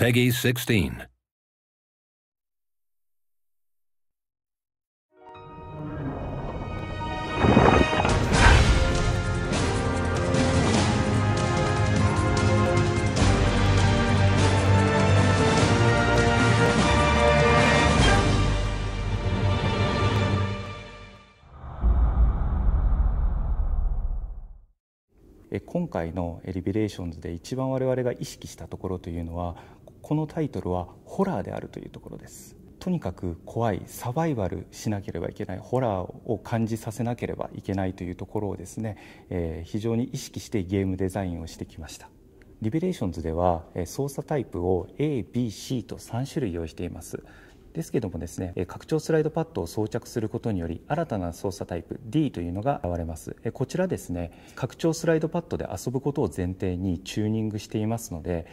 Peggy 16. h 今回のリベレーションズで一番我々が意識したところというのはこのタイトルはホラーであるというところですとにかく怖いサバイバルしなければいけないホラーを感じさせなければいけないというところをですね、えー、非常に意識してゲームデザインをしてきましたリベレーションズでは操作タイプを ABC と3種類用意していますですけどもですね拡張スライドパッドを装着することにより新たな操作タイプ D というのが現れますこちらですね拡張スライドパッドで遊ぶことを前提にチューニングしていますので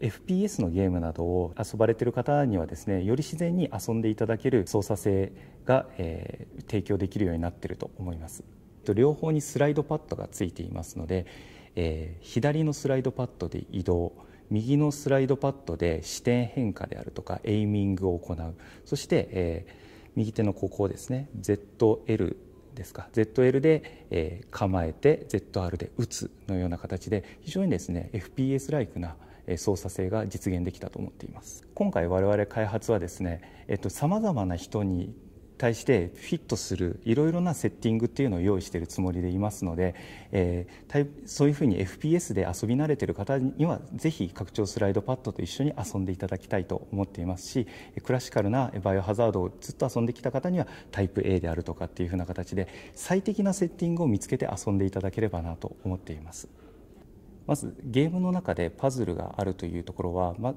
FPS のゲームなどを遊ばれてる方にはですねより自然に遊んでいただける操作性が、えー、提供できるようになっていると思います両方にスライドパッドがついていますのでえー、左のスライドパッドで移動右のスライドパッドで視点変化であるとかエイミングを行うそして、えー、右手のここですね ZL ですか ZL で、えー、構えて ZR で打つのような形で非常にですね FPS ライクな操作性が実現できたと思っています今回我々開発はですねさまざまな人に対してフィットするいろいろなセッティングっていうのを用意しているつもりでいますので、えー、そういうふうに FPS で遊び慣れてる方にはぜひ拡張スライドパッドと一緒に遊んでいただきたいと思っていますしクラシカルなバイオハザードをずっと遊んできた方にはタイプ A であるとかっていうふうな形で最適なセッティングを見つけて遊んでいただければなと思っています。まずゲームの中でパズルがあるというところは、ま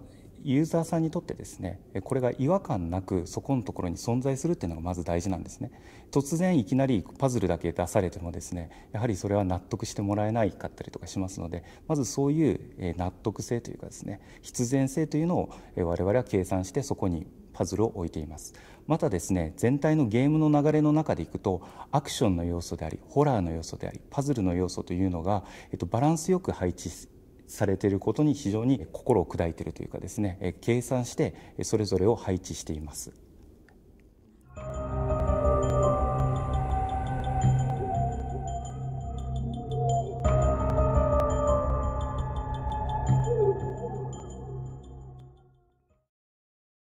ユーザーさんにとってですねこれが違和感なくそこのところに存在するっていうのがまず大事なんですね突然いきなりパズルだけ出されてもですねやはりそれは納得してもらえないかったりとかしますのでまずそういう納得性というかですね必然性というのを我々は計算してそこにパズルを置いていますまたですね全体のゲームの流れの中でいくとアクションの要素でありホラーの要素でありパズルの要素というのが、えっと、バランスよく配置されていることに非常に心を砕いているというかですね計算してそれぞれを配置しています。